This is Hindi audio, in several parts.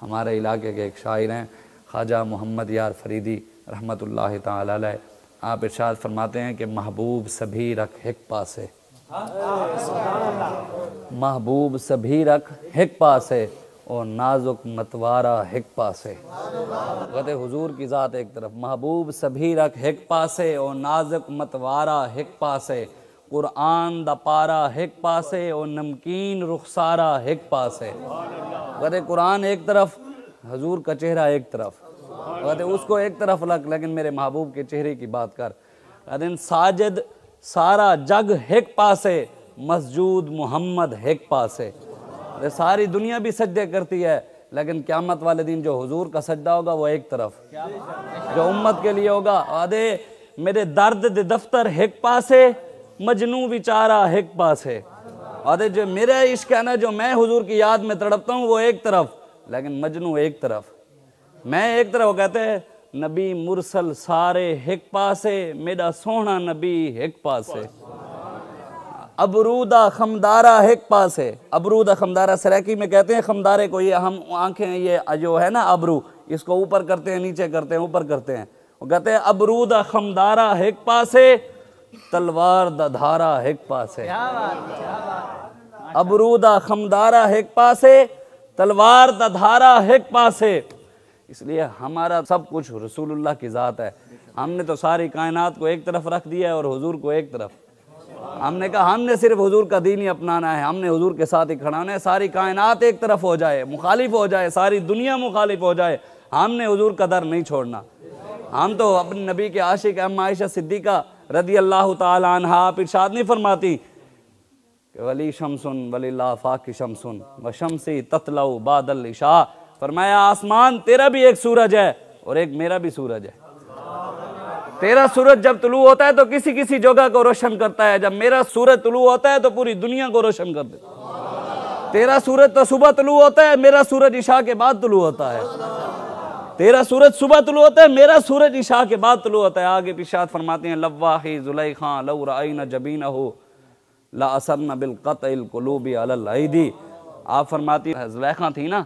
हमारे इलाके के एक शायर हैं ख्वाजा मोहम्मद यार फरीदी रहमत ला आप इर्शाद फरमाते हैं कि महबूब सभी रख हिक पासे महबूब सभी रख हिक पासे और नाजुक मतवारा हिक पासे गत हुजूर की ज़ात एक तरफ महबूब सभी रख हिक पासे और नाजुक मतवारा हिक पासे कुरान दपारा पारा हिक पासे और नमकीन रुखसारा हिक पासे कहते कुरान एक तरफ हजूर का चेहरा एक तरफ कहते उसको एक तरफ लग लेकिन मेरे महबूब के चेहरे की बात कर कहते साजिद सारा जग हेक पास है मस्जूद मोहम्मद हेक पास है सारी दुनिया भी सजदे करती है लेकिन क्यामत वाले दिन जो हुजूर का सजदा होगा वो एक तरफ जो उम्मत के लिए होगा आधे मेरे दर्द दे दफ्तर हेक पास है मजनू बेचारा हेक पास है और जो मेरा इश्क है ना जो मैं हुजूर की याद में तड़पता हूँ वो एक तरफ लेकिन मजनू एक तरफ मैं एक तरफ कहते हैं नबी मुरसल सारे हिक पासे मेरा सोहना नबी हिक पासे अबरूदा खमदारा हिक पास है अबरूदा खमदारा सराकी में कहते हैं खमदारे को ये हम आंखें ये जो है ना अबरू इसको ऊपर करते हैं नीचे करते हैं ऊपर करते हैं वो कहते हैं अबरूदा खमदारा हिक पास है तलवार दा धारा एक पास अबरू दा खमदारा एक है तलवार दा धारा एक है इसलिए हमारा सब कुछ रसूलुल्लाह की ज़ात है हमने तो सारी कायनात को एक तरफ रख दिया है और हुजूर को एक तरफ हमने कहा हमने सिर्फ हुजूर का दीन ही अपनाना है हमने हुजूर के साथ ही खड़ा होना है सारी कायनात एक तरफ हो जाए मुखालिफ हो जाए सारी दुनिया मुखालिफ हो जाए हमने हुजूर का दर नहीं छोड़ना हम तो अपने नबी के आशिक अम आयशा सिद्दीका रदी अल्लाह तहा इर्शाद नहीं फरमाती वली शमसुन वली फाक शमसुन व शमसी ततलऊ बादल इशा फरमाया आसमान तेरा भी एक सूरज है और एक मेरा भी सूरज है तेरा सूरज जब तुलू होता है तो किसी किसी जगह को रोशन करता है जब मेरा सूरज तुलू होता है तो पूरी दुनिया को रोशन कर देता तेरा सूरज तो सुबह तुलू होता है मेरा सूरज ईशा के बाद तुलू होता है तेरा सूरज सुबह तुलू होता है मेरा सूरज ईशा के बाद तुलू होता है आगे पिशाद फरमाते हैं लव्वा ही जुलई खां लऊ रई न जबी न हो ला असर न बिलकत इलकलूबी अल्दी आप फरमाती जुलैखा थी ना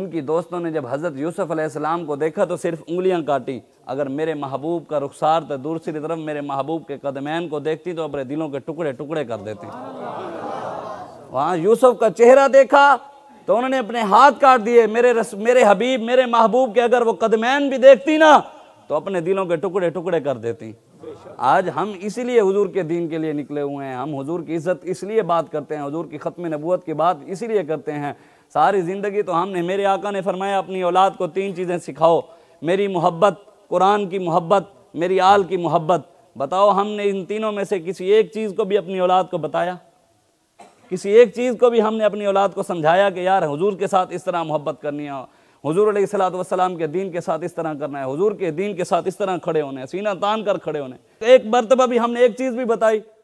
उनकी दोस्तों ने जब हज़रत यूसुफ़ अलैहिस्सलाम को देखा तो सिर्फ उंगलियां काटी अगर मेरे महबूब का रुखसार तो दूसरी तरफ मेरे महबूब के कदमैन को देखती तो अपने दिलों के टुकड़े टुकड़े कर देती वहाँ यूसुफ का चेहरा देखा तो उन्होंने अपने हाथ काट दिए मेरे रस मेरे हबीब मेरे महबूब के अगर वो कदमैन भी देखती ना तो अपने दिलों के टुकड़े टुकड़े कर देती आज हम इसीलिए हुजूर के दीन के लिए निकले हुए हैं हम हुजूर की इज्जत इसलिए बात करते हैं हुजूर की ख़त्म नबूत की बात इसीलिए करते हैं सारी ज़िंदगी तो हमने मेरे आका ने फरमाया अपनी औलाद को तीन चीज़ें सिखाओ मेरी मोहब्बत कुरान की मोहब्बत मेरी आल की मोहब्बत बताओ हमने इन तीनों में से किसी एक चीज़ को भी अपनी औलाद को बताया किसी एक चीज़ को भी हमने अपनी औलाद को समझाया कि यार हुजूर के साथ इस तरह मोहब्बत करनी है हजूर वसलाम के दीन के साथ इस तरह करना है हजूर के दीन के साथ इस तरह खड़े होने सीना तान कर खड़े होने एक मरतबा भी हमने एक चीज़ भी बताई